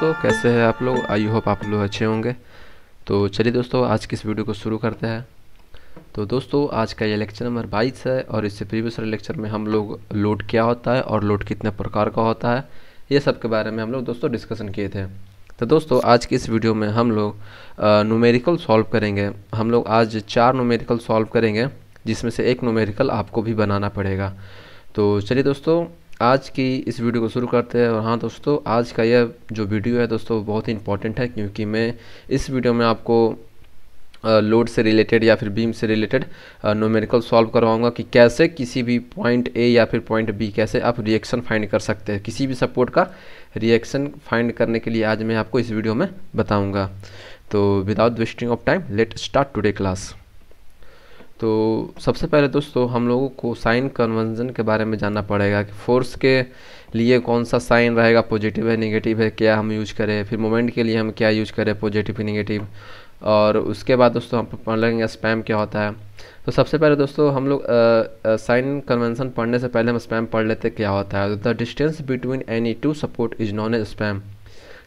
दोस्तों कैसे हैं आप लोग आई होप आप लोग अच्छे होंगे तो चलिए दोस्तों आज की इस वीडियो को शुरू करते हैं तो दोस्तों आज का ये लेक्चर नंबर बाईस है और इससे प्रीवियस लेक्चर में हम लोग लोड क्या होता है और लोड कितने प्रकार का होता है ये सब के बारे में हम लोग दोस्तों डिस्कशन किए थे तो दोस्तों आज की इस वीडियो में हम लोग नूमेरिकल सॉल्व करेंगे हम लोग आज चार नूमेरिकल सॉल्व करेंगे जिसमें से एक नूमेरिकल आपको भी बनाना पड़ेगा तो चलिए दोस्तों आज की इस वीडियो को शुरू करते हैं और हाँ दोस्तों आज का यह जो वीडियो है दोस्तों बहुत ही इंपॉर्टेंट है क्योंकि मैं इस वीडियो में आपको लोड से रिलेटेड या फिर बीम से रिलेटेड नोमेरिकल सॉल्व करवाऊंगा कि कैसे किसी भी पॉइंट ए या फिर पॉइंट बी कैसे आप रिएक्शन फाइंड कर सकते हैं किसी भी सपोर्ट का रिएक्शन फाइंड करने के लिए आज मैं आपको इस वीडियो में बताऊँगा तो without wasting of time let start today class तो सबसे पहले दोस्तों हम लोगों को साइन कन्वर्जन के बारे में जानना पड़ेगा कि फोर्स के लिए कौन सा साइन रहेगा पॉजिटिव है नेगेटिव है क्या हम यूज करें फिर मोमेंट के लिए हम क्या यूज करें पॉजिटिव नेगेटिव और उसके बाद दोस्तों हम पढ़ लेंगे स्पैम क्या होता है तो सबसे पहले दोस्तों हम लोग साइन कन्वेंशन पढ़ने से पहले हम स्पैम पढ़ लेते क्या होता है the distance between any two support is known as span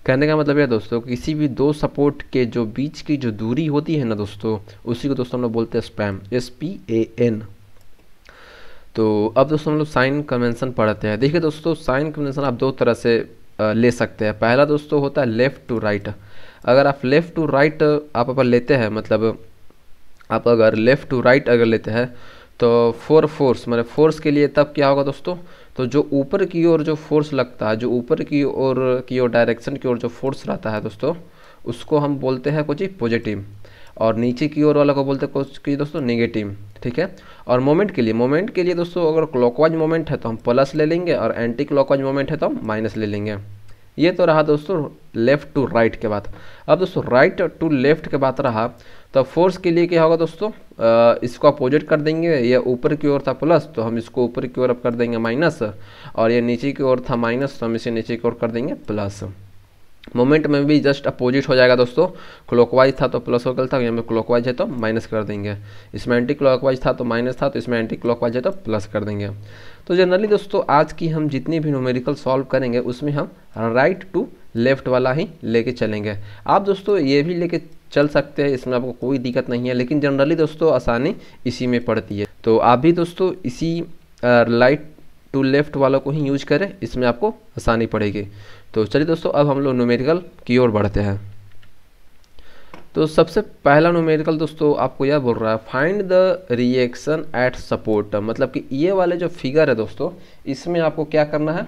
कहने का मतलब यह दोस्तों किसी भी दो सपोर्ट के जो बीच की जो दूरी होती है ना दोस्तों उसी को दोस्तों हम लोग बोलते हैं span S P A N तो अब दोस्तों हम लोग साइन कन्वेंशन पढ़ते हैं देखिए दोस्तों साइन कन्वेंसन आप दो तरह से ले सकते हैं पहला दोस्तों होता है लेफ़्ट टू राइट अगर आप लेफ़्ट टू राइट आप अपन लेते हैं मतलब आप अगर लेफ़्ट टू राइट अगर लेते हैं तो फोर फोर्स मतलब फोर्स के लिए तब क्या होगा दोस्तों तो जो ऊपर की ओर जो फोर्स लगता है जो ऊपर की ओर की ओर डायरेक्शन की ओर जो फोर्स रहता है दोस्तों उसको हम बोलते हैं कुछ पॉजिटिव और नीचे की ओर वाला को बोलते हैं कुछ की दोस्तों नेगेटिव ठीक है और मोमेंट के लिए मोमेंट के लिए दोस्तों अगर क्लॉकवाइज मोमेंट है तो हम प्लस ले लेंगे और एंटी क्लॉकवाइज मोमेंट है तो हम माइनस ले लेंगे ये तो रहा दोस्तों लेफ्ट टू राइट के बाद अब दोस्तों राइट टू लेफ्ट के बाद रहा तो फोर्स के लिए क्या होगा दोस्तों इसको अपोजिट कर देंगे ये ऊपर की ओर था प्लस तो हम इसको ऊपर की ओर अब कर देंगे माइनस और ये नीचे की ओर था माइनस तो हम इसे नीचे की ओर कर देंगे प्लस मोमेंट में भी जस्ट अपोजिट हो जाएगा दोस्तों क्लॉकवाइज था तो प्लस सर्कल था यहाँ पर क्लॉकवाइज है तो माइनस कर देंगे इसमें एंटी क्लॉकवाइज था तो माइनस था तो इसमें एंटी क्लॉकवाइज है तो प्लस कर देंगे तो जनरली दोस्तों आज की हम जितनी भी न्यूमेरिकल सॉल्व करेंगे उसमें हम राइट टू लेफ़्ट वाला ही लेके चलेंगे आप दोस्तों ये भी लेके चल सकते हैं इसमें आपको कोई दिक्कत नहीं है लेकिन जनरली दोस्तों आसानी इसी में पड़ती है तो आप भी दोस्तों इसी राइट टू लेफ़्ट वालों को ही यूज करें इसमें आपको आसानी पड़ेगी तो चलिए दोस्तों अब हम लोग नोमेरिकल की ओर बढ़ते हैं तो सबसे पहला नोमेरिकल दोस्तों आपको यह बोल रहा है find the reaction at support मतलब कि ये वाले जो फिगर है दोस्तों इसमें आपको क्या करना है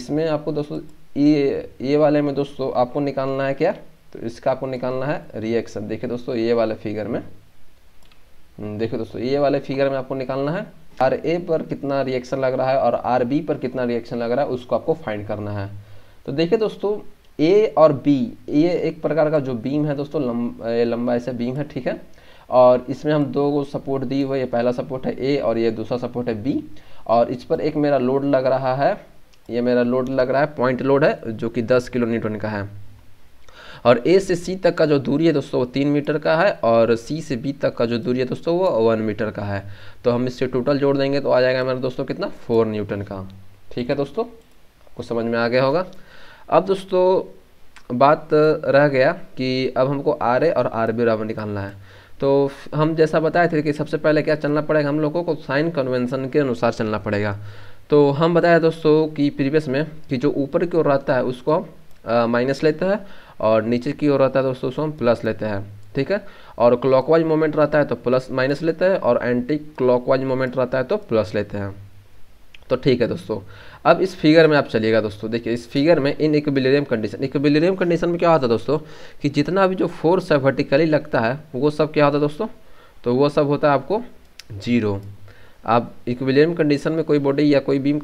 इसमें आपको दोस्तों ये ये वाले में दोस्तों आपको निकालना है क्या तो इसका आपको निकालना है रिएक्शन देखिए दोस्तों ये वाले फिगर में हम्म, देखिए दोस्तों ये वाले फिगर में आपको निकालना है आर ए पर कितना रिएक्शन लग रहा है और आर बी पर कितना रिएक्शन लग रहा है उसको आपको फाइंड करना है तो देखिए दोस्तों ए और बी ये एक प्रकार का जो बीम है दोस्तों लंब, लंबा ऐसा बीम है ठीक है और इसमें हम दो सपोर्ट दी हुई ये पहला सपोर्ट है ए और ये दूसरा सपोर्ट है बी और इस पर एक मेरा लोड लग रहा है ये मेरा लोड लग रहा है पॉइंट लोड है जो कि 10 किलो न्यूटन का है और ए से सी तक का जो दूरी है दोस्तों वो तीन मीटर का है और सी से बी तक का जो दूरी है दोस्तों वो वन मीटर का है तो हम इससे टोटल जोड़ देंगे तो आ जाएगा हमारा दोस्तों कितना फोर न्यूटन का ठीक है दोस्तों कुछ समझ में आ गया होगा अब दोस्तों बात रह गया कि अब हमको आर ए और आर बी बराबर निकालना है तो हम जैसा बताए थे कि सबसे पहले क्या चलना पड़ेगा हम लोगों को साइन कन्वेंसन के अनुसार चलना पड़ेगा तो हम बताया दोस्तों कि प्रीवियस में कि जो ऊपर की ओर रहता है उसको हम माइनस लेते हैं और नीचे की ओर रहता है दोस्तों उसको हम प्लस लेते हैं ठीक है और क्लॉकवाइज मोमेंट रहता है तो प्लस माइनस लेते हैं और एंटी क्लॉकवाइज मोमेंट रहता है तो प्लस लेते हैं तो ठीक है दोस्तों अब इस फिगर में आप चलिएगा दोस्तों देखिए इस फिगर में in equilibrium condition equilibrium condition में क्या होता है दोस्तों कि जितना भी जो फोर्स है वर्टिकली लगता है वो सब क्या होता है दोस्तों तो वो सब होता है आपको जीरो अब इक्विलिब्रियम कंडीशन में कोई बॉडी या कोई बीम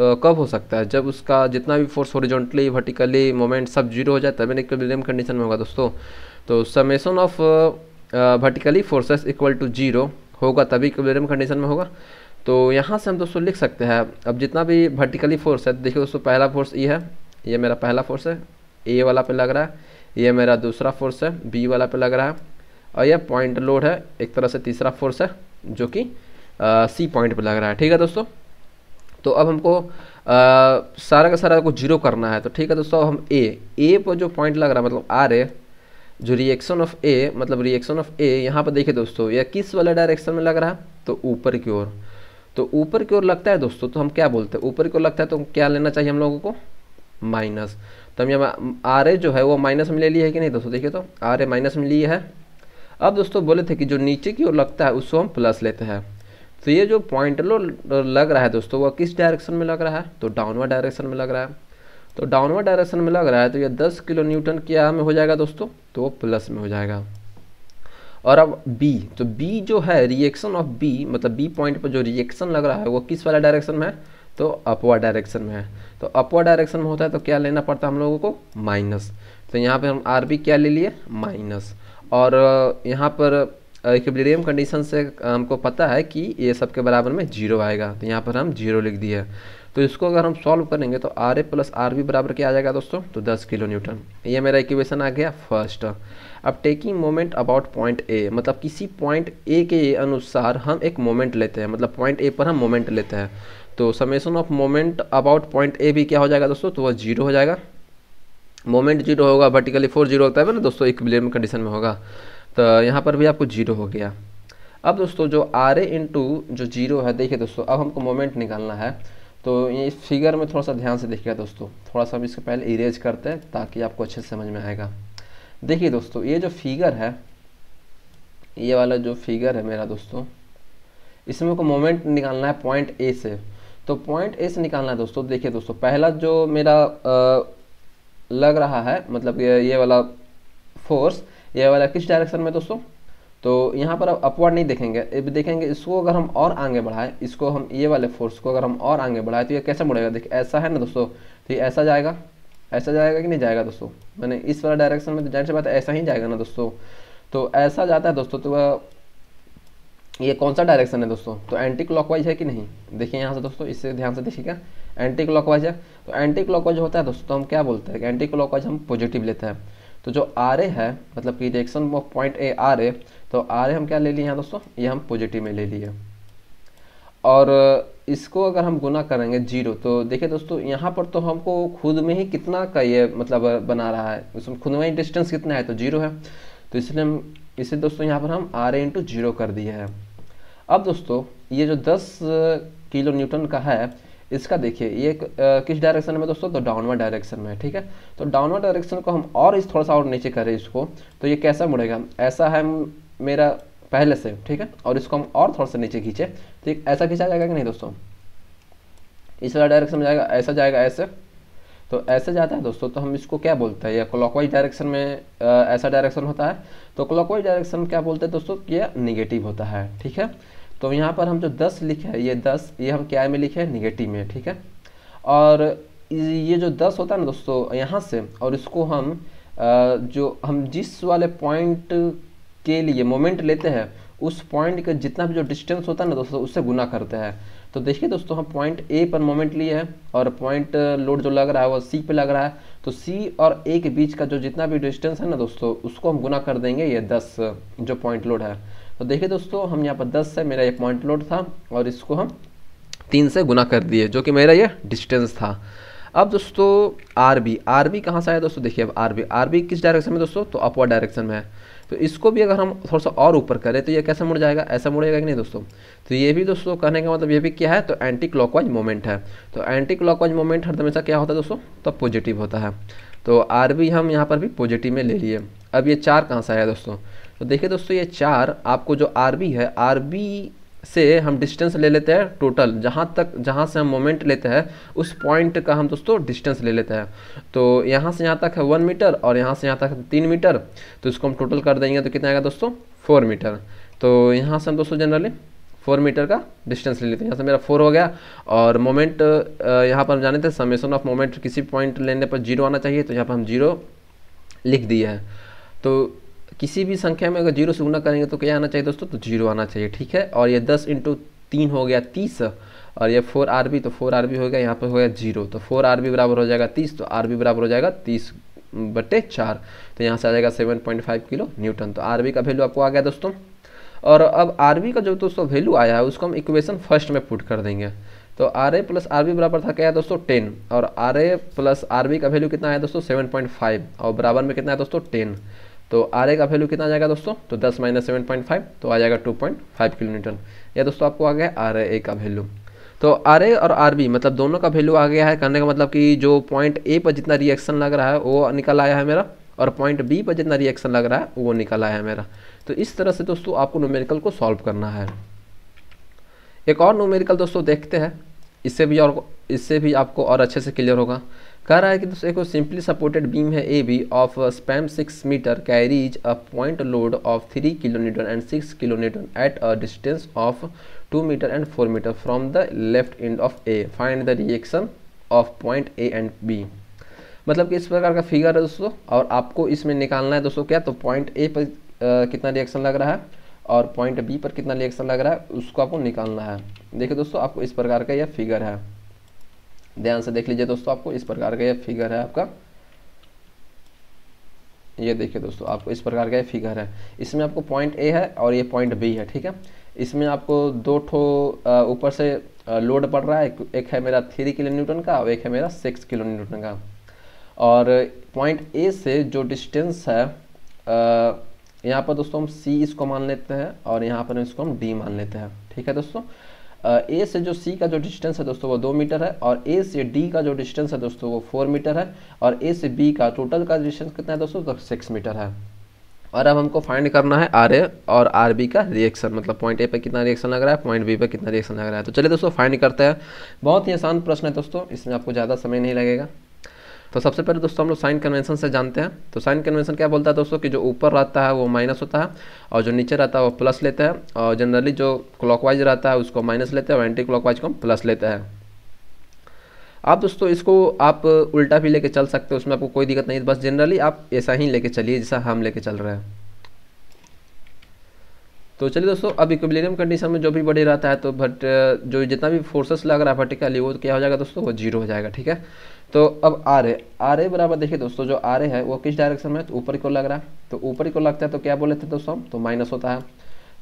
कब हो सकता है जब उसका जितना भी फोर्स हॉरिजॉन्टली वर्टिकली मोमेंट सब जीरो हो जाए तब इक्विलिब्रियम कंडीशन में होगा दोस्तों तो summation of vertically forces equal to zero होगा तभी इक्विलिब्रियम कंडीशन में होगा तो यहाँ से हम दोस्तों लिख सकते हैं अब जितना भी वर्टिकली फोर्स है देखिए दोस्तों पहला फोर्स ये e है ये मेरा पहला फोर्स है ए वाला पे लग रहा है ये मेरा दूसरा फोर्स है बी वाला पे लग रहा है और यह पॉइंट लोड है एक तरह से तीसरा फोर्स है जो कि सी पॉइंट पर लग रहा है ठीक है दोस्तों तो अब हमको आ, सारा का सारा को जीरो करना है तो ठीक है दोस्तों अब हम ए ए पर जो पॉइंट लग रहा है मतलब आर ए जो रिएक्शन ऑफ ए मतलब रिएक्शन ऑफ ए यहाँ पर देखिए दोस्तों यह किस वाला डायरेक्शन में लग रहा है तो ऊपर की ओर तो ऊपर की ओर लगता है दोस्तों तो हम क्या बोलते हैं ऊपर की ओर लगता है तो क्या लेना चाहिए हम लोगों को माइनस तो हम यहाँ आर ए जो है वो माइनस में ले लिया है कि नहीं दोस्तों देखिए तो आर ए माइनस में लिए है अब दोस्तों बोले थे कि जो नीचे की ओर लगता है उसको हम प्लस लेते हैं तो ये जो पॉइंट लग रहा है दोस्तों वह किस डायरेक्शन में लग रहा है तो डाउनवर्ड डायरेक्शन में लग रहा है तो डाउनवर्ड डायरेक्शन में लग रहा है तो ये 10 किलो न्यूटन क्या में हो जाएगा दोस्तों तो वो प्लस में हो जाएगा और अब बी तो बी जो है रिएक्शन ऑफ बी मतलब बी पॉइंट पर जो रिएक्शन लग रहा है वो किस वाला डायरेक्शन में है तो अपवा डायरेक्शन में है तो अपवा डायरेक्शन में होता है तो क्या लेना पड़ता है हम लोगों को माइनस तो यहाँ पर हम आर बी क्या ले लिए माइनस और यहाँ पर इक्विलिब्रियम कंडीशन से हमको पता है कि ये सब के बराबर में जीरो आएगा तो यहाँ पर हम जीरो लिख दिए तो इसको अगर हम सॉल्व करेंगे तो R A plus R B बराबर क्या आ जाएगा दोस्तों तो 10 किलो न्यूटन ये मेरा इक्वेशन आ गया फर्स्ट अब taking moment about point A मतलब किसी पॉइंट ए के अनुसार हम एक मोमेंट लेते हैं मतलब पॉइंट ए पर हम मोमेंट लेते हैं तो summation of moment about point A भी क्या हो जाएगा दोस्तों तो वह जीरो हो जाएगा मोमेंट जीरो होगा वर्टिकली फोर जीरो होता है ना दोस्तों एक इक्विलिब्रियम कंडीशन में होगा तो यहाँ पर भी आपको जीरो हो गया अब दोस्तों जो आर ए इंटू जो जीरो है देखिए दोस्तों अब हमको मोमेंट निकालना है तो इस फिगर में थोड़ा सा ध्यान से देखिएगा दोस्तों थोड़ा सा हम इसको पहले इरेज करते हैं ताकि आपको अच्छे से समझ में आएगा देखिए दोस्तों ये जो फिगर है ये वाला जो फिगर है मेरा दोस्तों इसमें को मोमेंट निकालना है पॉइंट ए से तो पॉइंट ए से निकालना है दोस्तों देखिए दोस्तों पहला जो मेरा आ, लग रहा है मतलब ये ये वाला फोर्स ये वाला किस डायरेक्शन में दोस्तों तो यहाँ पर अब अपवर्ड नहीं देखेंगे अब देखेंगे इसको अगर हम और आगे बढ़ाएं इसको हम ये वाले फोर्स को अगर हम और आगे बढ़ाएं तो ये कैसे बढ़ेगा देखिए ऐसा है ना दोस्तों तो ये ऐसा जाएगा ऐसा जाएगा कि नहीं जाएगा दोस्तों मैंने इस वाला डायरेक्शन में तो जाहिर से बात ऐसा ही जाएगा ना दोस्तों तो ऐसा जाता है दोस्तों तो ये कौन सा डायरेक्शन है दोस्तों तो एंटी क्लॉकवाइज है कि नहीं देखिए यहाँ से दोस्तों इससे ध्यान से देखिएगा एंटी क्लॉकवाइज है तो एंटी क्लॉकवाइज होता है दोस्तों तो हम क्या बोलते हैं एंटी क्लॉकवाइज हम पॉजिटिव लेते हैं तो जो आर ए है मतलब कि direction of point A R A तो आर ए हम क्या ले लिए यहाँ दोस्तों ये हम पॉजिटिव में ले लिए और इसको अगर हम गुना करेंगे जीरो तो देखिए दोस्तों यहाँ पर तो हमको खुद में ही कितना का ये मतलब बना रहा है उसमें खुद में ही डिस्टेंस कितना है तो जीरो है तो इसलिए हम इसे दोस्तों यहाँ पर हम आर ए इंटू जीरो कर दिए हैं अब दोस्तों ये जो दस किलो न्यूटन का है इसका देखिए ये किस डायरेक्शन में दोस्तों तो डाउनवर्ड डायरेक्शन में ठीक है तो डाउनवर्ड डायरेक्शन को हम और इस थोड़ा सा और नीचे करें इसको तो ये कैसा मुड़ेगा ऐसा है मेरा पहले से ठीक है और इसको हम और थोड़ा सा नीचे खींचे तो ऐसा खींचा जाएगा कि नहीं दोस्तों इस वाला डायरेक्शन में जाएगा ऐसा जाएगा ऐसे तो ऐसे जाता है दोस्तों तो हम इसको क्या बोलते हैं या क्लॉकवाइज डायरेक्शन में ऐसा डायरेक्शन होता है तो क्लॉकवाइज डायरेक्शन क्या बोलते हैं दोस्तों ये निगेटिव होता है ठीक है तो यहाँ पर हम जो दस लिखे हैं ये दस ये हम क्या में लिखे हैं निगेटिव में ठीक है और ये जो दस होता है ना दोस्तों यहाँ से और इसको हम जो हम जिस वाले पॉइंट के लिए मोमेंट लेते हैं उस पॉइंट का जितना भी जो डिस्टेंस होता है ना दोस्तों उससे गुना करते हैं तो देखिए दोस्तों हम पॉइंट ए पर मोमेंट लिए हैं और पॉइंट लोड जो लग रहा है वो सी पे लग रहा है तो सी और ए के बीच का जो जितना भी डिस्टेंस है ना दोस्तों उसको हम गुना कर देंगे ये दस जो पॉइंट लोड है तो देखिए दोस्तों हम यहाँ पर दस है मेरा ये पॉइंट लोड था और इसको हम तीन से गुना कर दिए जो कि मेरा ये डिस्टेंस था अब दोस्तों आर बी आर बी कहाँ से आया दोस्तों देखिए अब आर बी आर बी किस डायरेक्शन में दोस्तों तो अपवर्ड डायरेक्शन में है तो इसको भी अगर हम थोड़ा सा और ऊपर करें तो ये कैसे मुड़ जाएगा ऐसा मुड़ेगा कि नहीं दोस्तों तो ये भी दोस्तों कहने का मतलब ये भी क्या है तो एंटी क्लॉकवाइज मोमेंट है तो एंटी क्लॉकवाइज मोमेंट हर हमेशा क्या होता है दोस्तों तो पॉजिटिव होता है तो आर बी हम यहाँ पर भी पॉजिटिव में ले लिए अब ये चार कहाँ से आया दोस्तों तो देखिए दोस्तों ये चार आपको जो आर है आर से हम डिस्टेंस ले लेते हैं टोटल जहाँ तक जहाँ से हम मोमेंट लेते हैं उस पॉइंट का हम दोस्तों डिस्टेंस ले लेते हैं तो यहाँ से यहाँ तक है वन मीटर और यहाँ से यहाँ तक है तीन मीटर तो इसको हम टोटल कर देंगे तो कितना आएगा दोस्तों फोर मीटर तो यहाँ से हम दोस्तों जनरली फोर मीटर का डिस्टेंस ले लेते हैं यहाँ से मेरा फोर हो गया और मोमेंट यहाँ पर हम जाने थे समेसन ऑफ मोमेंट किसी पॉइंट लेने पर जीरो आना चाहिए तो यहाँ पर हम जीरो लिख दिए हैं तो किसी भी संख्या में अगर जीरो से गुना करेंगे तो क्या आना चाहिए दोस्तों तो जीरो आना चाहिए ठीक है और ये दस इंटू तीन हो गया तीस और ये फोर आर बी तो फोर आर बी हो गया यहाँ पर हो गया जीरो तो फोर आर बी बराबर हो जाएगा तीस तो आर बी बराबर हो जाएगा तीस बटे चार तो यहाँ से आ जाएगा seven point five kilo newton तो आर बी का वैल्यू आपको आ गया दोस्तों और अब आर बी का जो दोस्तों वैल्यू आया है उसको हम इक्वेशन फर्स्ट में पुट कर देंगे तो R A plus R B बराबर था क्या दोस्तों टेन और R A plus R B का वैल्यू कितना है दोस्तों सेवन पॉइंट फाइव और बराबर में कितना है दोस्तों टेन तो आर ए का वैल्यू कितना आ जाएगा दोस्तों तो 10 माइनस सेवन पॉइंट फाइव तो आ जाएगा two point five kilo newton यह दोस्तों आपको आ गया आर ए का वैल्यू तो आर ए और आर बी मतलब दोनों का वैल्यू आ गया है कहने का मतलब कि जो पॉइंट ए पर जितना रिएक्शन लग रहा है वो निकल आया है मेरा और पॉइंट बी पर जितना रिएक्शन लग रहा है वो निकल आया है मेरा तो इस तरह से दोस्तों आपको नोमेरिकल को सॉल्व करना है एक और नोमेरिकल दोस्तों देखते हैं इससे भी और इससे भी आपको और अच्छे से क्लियर होगा कह रहा है कि दोस्तों एक सिंपली सपोर्टेड बीम है A B of span six meter carries a point load of three kilo newton and six kilo newton at a distance of two meter and four meter from the left end of A find the reaction of point A and B मतलब कि इस प्रकार का figure है दोस्तों और आपको इसमें निकालना है दोस्तों क्या तो पॉइंट ए पर uh, कितना रिएक्शन लग रहा है और पॉइंट बी पर कितना रिएक्शन लग रहा है उसको आपको निकालना है देखिए दोस्तों आपको इस प्रकार का यह फिगर है ध्यान से देख लीजिए दोस्तों आपको इस प्रकार का ये फिगर है आपका ये देखिए दोस्तों आपको इस प्रकार का ये फिगर है इसमें आपको पॉइंट ए है और ये पॉइंट बी है ठीक है इसमें आपको दो ठो ऊपर से लोड पड़ रहा है एक है मेरा थ्री किलो न्यूटन का और एक है मेरा सिक्स किलो न्यूटन का और पॉइंट ए से जो डिस्टेंस है यहाँ पर दोस्तों हम सी इसको मान लेते हैं और यहाँ पर इसको हम डी मान लेते हैं ठीक है दोस्तों ए से जो सी का जो डिस्टेंस है दोस्तों वो दो मीटर है और ए से डी का जो डिस्टेंस है दोस्तों वो फोर मीटर है और ए से बी का टोटल का डिस्टेंस कितना है दोस्तों सिक्स तो मीटर है और अब हमको फाइंड करना है आर ए और आर बी का रिएक्शन मतलब पॉइंट ए पर कितना रिएक्शन लग रहा है पॉइंट बी पर कितना रिएक्शन लग रहा है तो चलिए दोस्तों फाइंड करते हैं बहुत ही आसान प्रश्न है दोस्तों इसमें आपको ज़्यादा समय नहीं लगेगा तो सबसे पहले दोस्तों हम लोग साइन कन्वेंशन से जानते हैं तो साइन कन्वेंशन क्या बोलता है दोस्तों कि जो ऊपर रहता है वो माइनस होता है और जो नीचे रहता है वो प्लस लेता है और जनरली जो क्लॉकवाइज रहता है उसको माइनस लेते हैं और एंटी क्लॉकवाइज को प्लस लेते हैं आप दोस्तों इसको आप उल्टा भी लेके चल सकते हो उसमें आपको कोई दिक्कत नहीं बस जनरली आप ऐसा ही लेके चलिए जैसा हम लेके चल रहे हैं तो चलिए दोस्तों अब इक्विलिब्रियम कंडीशन में जो भी बड़ी रहता है तो बट जो जितना भी फोर्सेस लग रहा है वर्टिकली वो क्या हो जाएगा दोस्तों वो जीरो हो जाएगा ठीक है तो अब आर ए आर ए बराबर देखिए दोस्तों जो आर ए है वो किस डायरेक्शन में तो ऊपर की लग रहा है तो ऊपर को लगता है तो क्या बोले थे दोस्तों हम तो माइनस होता है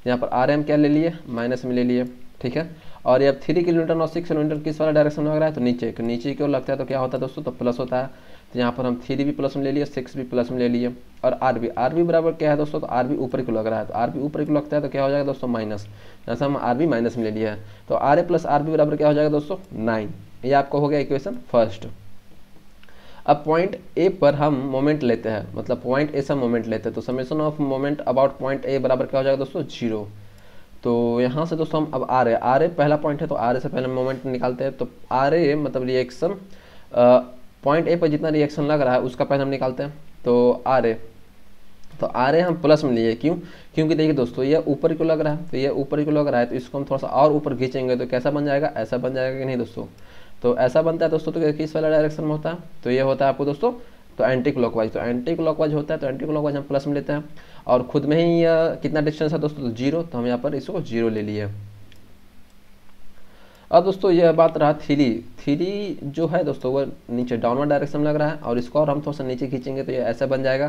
यहाँ पर आर एम क्या ले लिए माइनस में ले लिए ठीक है और ये अब थ्री किलोमीटर और सिक्स किलोमीटर किस वाला डायरेक्शन में लग रहा है तो नीचे तो नीचे की ओर लगता है तो क्या होता है दोस्तों तो प्लस होता है तो यहाँ पर हम थ्री भी प्लस में ले लिए सिक्स भी प्लस में ले लिए और आर बी आर बी बराबर क्या है दोस्तों तो आर बी ऊपर को लग रहा है तो आर बी ऊपर को लगता है तो क्या हो जाएगा दोस्तों माइनस जैसे हम आर बी माइनस में ले लिया है तो R A plus R B बराबर क्या हो जाएगा दोस्तों नाइन ये आपको हो गया इक्वेशन फर्स्ट अब पॉइंट ए पर हम मोमेंट लेते हैं मतलब पॉइंट ए से मोमेंट लेते हैं तो summation of moment about point A बराबर क्या हो जाएगा दोस्तों जीरो तो यहाँ से दोस्तों हम अब आर ए आर ए पहला पॉइंट है तो आर ए से पहले मोमेंट निकालते हैं तो आर ए मतलब रिएक्शन पॉइंट ए पर जितना रिएक्शन लग रहा है उसका पहले हम निकालते हैं तो आर ए तो आर ए हम प्लस में लिए क्यों क्योंकि देखिए दोस्तों ये ऊपर क्यों लग रहा है तो ये ऊपर क्यों लग रहा है तो इसको हम थोड़ा सा और ऊपर खींचेंगे तो कैसा बन जाएगा ऐसा बन जाएगा कि नहीं दोस्तों तो ऐसा बनता है दोस्तों तो किस वाला डायरेक्शन में होता है तो ये होता है आपको दोस्तों तो एंटी क्लॉकवाइज तो एंटी क्लॉकवाइज होता है तो एंटी क्लॉकवाइज हम प्लस में लेते हैं और खुद में ही कितना डिस्टेंस है दोस्तों तो जीरो तो हम यहाँ पर इसको जीरो ले लिए अब दोस्तों यह बात रहा थीली थीली जो है दोस्तों वो नीचे डाउनवर्ड डायरेक्शन लग रहा है और इसको और हम थोड़ा सा नीचे खींचेंगे तो ये ऐसा बन जाएगा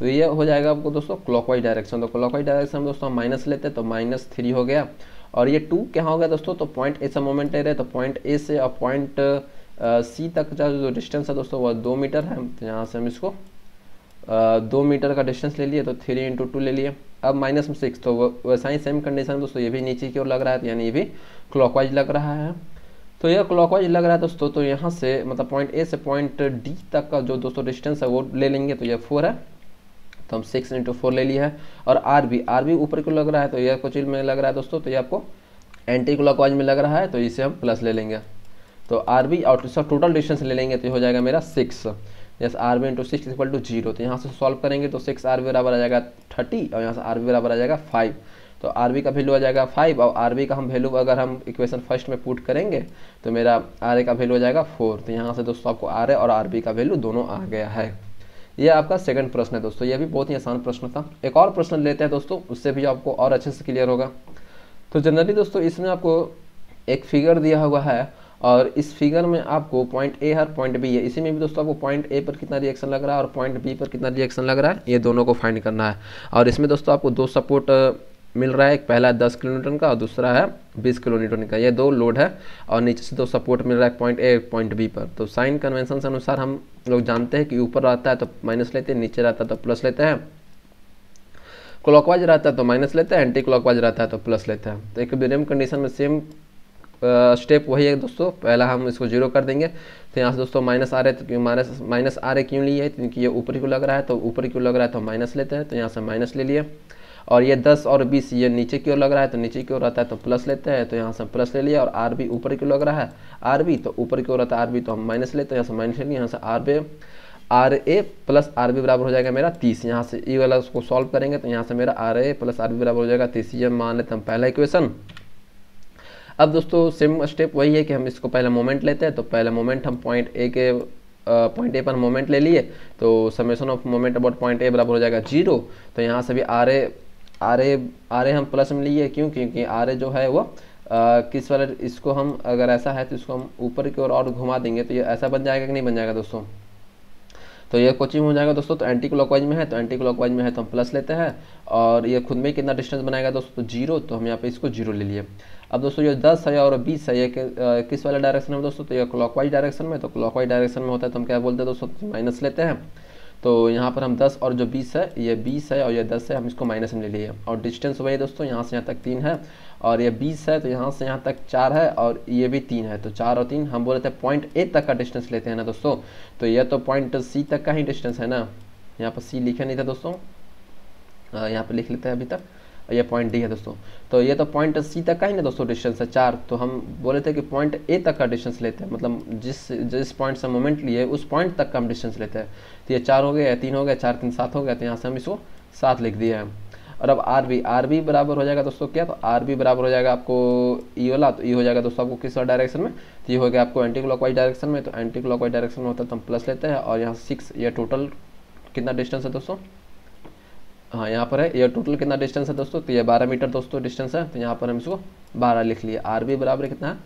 तो ये हो जाएगा आपको दोस्तों क्लॉकवाइज डायरेक्शन तो क्लॉकवाइज डायरेक्शन में दोस्तों हम माइनस लेते हैं तो माइनस थ्री हो गया और ये टू क्या हो गया दोस्तों तो पॉइंट ए से मोमेंट ले रहे तो पॉइंट ए से और पॉइंट सी तक का जो डिस्टेंस है दोस्तों वह दो मीटर है तो यहाँ से हम इसको दो मीटर का डिस्टेंस ले लिए तो थ्री इंटू टू ले लिए अब माइनस में सिक्स तो वैसा ही सेम कंडीशन है दोस्तों ये भी नीचे की ओर लग रहा है तो यानी ये भी क्लॉकवाइज लग रहा है तो यह क्लॉकवाइज लग रहा है दोस्तों तो यहाँ से मतलब पॉइंट ए से पॉइंट डी तक का जो दोस्तों डिस्टेंस है वो ले लेंगे तो यह फोर है तो हम सिक्स इंटू फोर ले लिया है और आर बी आर बी ऊपर को लग रहा है तो यह कोचिल में लग रहा है दोस्तों तो ये आपको एंटी क्लॉक में लग रहा है तो इसे हम प्लस ले लेंगे तो आर बी और सब टोटल डिस्टेंस ले लेंगे तो हो जाएगा मेरा six yes R B into six equal to zero तो यहाँ से सॉल्व करेंगे तो सिक्स आर बी बराबर आ जाएगा थर्टी और यहाँ से आर बी बराबर आ जाएगा फाइव तो आर बी का वैल्यू आ जाएगा फाइव और आर बी का हम वैल्यू अगर हम इक्वेशन फर्स्ट में पुट करेंगे तो मेरा आर ए का वैल्यू आ जाएगा फोर तो यहाँ से दोस्तों आपको आर ए और आर बी का वैल्यू दोनों आ गया है ये आपका सेकंड प्रश्न है दोस्तों ये भी बहुत ही आसान प्रश्न था एक और प्रश्न लेते हैं दोस्तों उससे भी आपको और अच्छे से क्लियर होगा तो जनरली दोस्तों इसमें आपको एक फिगर दिया हुआ है और इस फिगर में आपको पॉइंट ए है और पॉइंट बी है इसी में भी दोस्तों आपको पॉइंट ए पर कितना रिएक्शन लग रहा है और पॉइंट बी पर कितना रिएक्शन लग रहा है ये दोनों को फाइंड करना है और इसमें दोस्तों आपको दो सपोर्ट मिल रहा है एक पहला दस किलोमीटर का और दूसरा है बीस किलोमीटर का ये दो लोड है और नीचे से दो सपोर्ट मिल रहा है पॉइंट ए पॉइंट बी पर तो साइन कन्वेंशन के अनुसार हम लोग जानते हैं कि ऊपर रहता है तो माइनस लेते हैं नीचे रहता है तो प्लस लेते हैं क्लॉकवाइज रहता है तो माइनस लेते हैं एंटी क्लॉकवाइज रहता है तो प्लस लेते हैं तो एक कंडीशन में सेम स्टेप uh, वही है दोस्तों पहला हम इसको जीरो कर देंगे तो यहाँ से दोस्तों माइनस आ रहे तो क्यों माइनस माइनस आ रहे क्यों लिए तो क्योंकि ये ऊपर क्यों लग रहा है तो ऊपर क्यों लग रहा है तो माइनस लेते हैं तो यहाँ से माइनस ले लिए और ये दस और बीस ये नीचे की ओर लग रहा है तो नीचे की ओर रहता है तो प्लस लेते हैं तो यहाँ से प्लस ले लिया और आर बी ऊपर की लग रहा है आर बी तो ऊपर की ओर रहता है आर बी तो हम माइनस लेते हैं यहाँ से माइनस लेंगे यहाँ से R B R A plus R B बराबर हो जाएगा मेरा तीस यहाँ से ई वाला उसको सॉल्व करेंगे तो यहाँ से मेरा R A plus R B बराबर हो जाएगा तीस ये मान लेते हैं पहला इक्वेशन अब दोस्तों सेम स्टेप वही है कि हम इसको पहले मोमेंट लेते हैं तो पहले मोमेंट हम पॉइंट ए के पॉइंट ए पर मोमेंट ले लिए तो summation of moment about point A बराबर हो जाएगा जीरो तो यहाँ से भी R A R A R A हम प्लस में लिए क्यों क्योंकि आर ए जो है वो आ, किस वाले इसको हम अगर ऐसा है तो इसको हम ऊपर की ओर और, और घुमा देंगे तो ये ऐसा बन जाएगा कि नहीं बन जाएगा दोस्तों तो ये कोचिंग हो जाएगा दोस्तों तो एंटी क्लॉकवाइज में है तो एंटी क्लॉकवाइज में है तो हम प्लस लेते हैं और ये खुद में कितना डिस्टेंस बनाएगा दोस्तों तो जीरो तो हम यहाँ पे इसको जीरो ले लिए अब दोस्तों ये दस है और बीस है ये किस वाले डायरेक्शन में दोस्तों तो ये क्लॉकवाइज डायरेक्शन में तो क्लॉकवाइज डायरेक्शन में होता है तो हम क्या बोलते हैं दोस्तों माइनस तो लेते हैं तो यहाँ पर हम 10 और जो 20 है ये 20 है और ये 10 है हम इसको माइनस में ले लिए और डिस्टेंस वही है दोस्तों यहाँ से यहाँ तक तीन है और ये 20 है तो यहाँ से यहाँ तक चार है और ये भी तीन है तो चार और तीन हम बोल रहे थे पॉइंट ए तक का डिस्टेंस लेते हैं ना दोस्तों तो यह तो पॉइंट सी तक का ही डिस्टेंस है ना यहाँ पर सी लिखा नहीं था दोस्तों यहाँ पर लिख लेते हैं अभी तक ये पॉइंट डी है दोस्तों तो ये तो पॉइंट सी तक का ही ना दोस्तों डिस्टेंस है चार तो हम बोले थे कि पॉइंट ए तक का डिस्टेंस लेते हैं मतलब जिस जिस पॉइंट से मोमेंट लिए उस पॉइंट तक का हम डिस्टेंस लेते हैं तो ये चार हो गया तीन हो गया चार तीन सात हो गया तो यहाँ से हम इसको सात लिख दिया है और अब आर बी आर बी बराबर हो जाएगा दोस्तों क्या तो आर बी बराबर हो जाएगा आपको ई वाला तो ई हो जाएगा दोस्तों आपको किस डायरेक्शन में तो ये हो गया आपको एंटी क्लॉकवाइज डायरेक्शन में तो एंटी क्लॉकवाइज डायरेक्शन में होता है तो हम प्लस लेते हैं और यहाँ सिक्स ये टोटल कितना डिस्टेंस है दोस्तों हाँ यहाँ पर है ये टोटल कितना डिस्टेंस है दोस्तों तो ये बारह मीटर दोस्तों डिस्टेंस है तो यहाँ पर हम इसको बारह लिख लिए आर बी बराबर कितना है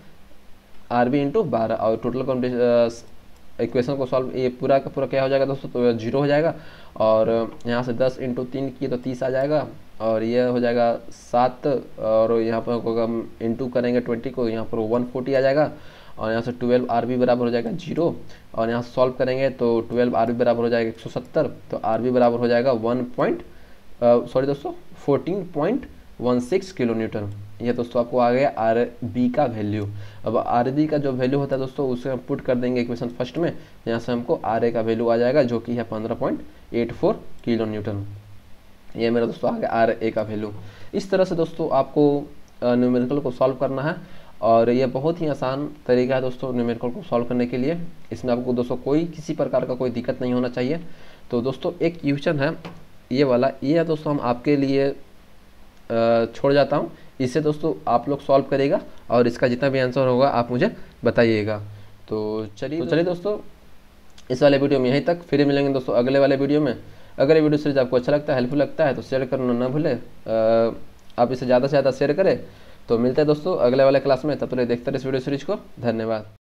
आर बी इंटू बारह और टोटल इक्वेशन को सॉल्व ये पूरा का पूरा क्या हो जाएगा दोस्तों तो जीरो हो जाएगा और यहाँ से दस इंटू तीन किए तो तीस आ जाएगा और ये हो जाएगा सात और यहाँ पर हम इंटू करेंगे ट्वेंटी को यहाँ पर वन फोर्टी आ जाएगा और यहाँ से ट्वेल्व आर बी बराबर हो जाएगा जीरो और यहाँ सॉल्व करेंगे तो ट्वेल्व आर बी बराबर हो जाएगा एक सौ सत्तर तो आर बी बराबर हो जाएगा वन पॉइंट सॉरी दोस्तों fourteen point one six kilo newton ये दोस्तों आपको आ गया आर बी का वैल्यू अब आर बी का जो वैल्यू होता है दोस्तों उसे हम पुट कर देंगे इक्वेशन फर्स्ट में यहाँ से हमको आर ए का वैल्यू आ जाएगा जो कि है पंद्रह point eight four kilo newton ये मेरा दोस्तों आ गया आर ए का वैल्यू इस तरह से दोस्तों आपको न्यूमेरिकल को सॉल्व करना है और ये बहुत ही आसान तरीका है दोस्तों न्यूमेरिकल को सॉल्व करने के लिए इसमें आपको दोस्तों कोई किसी प्रकार का कोई दिक्कत नहीं होना चाहिए तो दोस्तों एक क्वेश्चन है ये वाला ये है दोस्तों हम आपके लिए छोड़ जाता हूँ इससे दोस्तों आप लोग सॉल्व करेगा और इसका जितना भी आंसर होगा आप मुझे बताइएगा तो चलिए तो चलिए दोस्तों इस वाले वीडियो में यहीं तक फिर मिलेंगे दोस्तों अगले वाले वीडियो में अगर ये वीडियो सीरीज आपको अच्छा लगता है हेल्पफुल लगता है तो शेयर करना ना भूले आप इसे ज़्यादा से ज़्यादा शेयर करें तो मिलते हैं दोस्तों अगले वाले क्लास में तब तक देखते रहे इस वीडियो सीरीज को धन्यवाद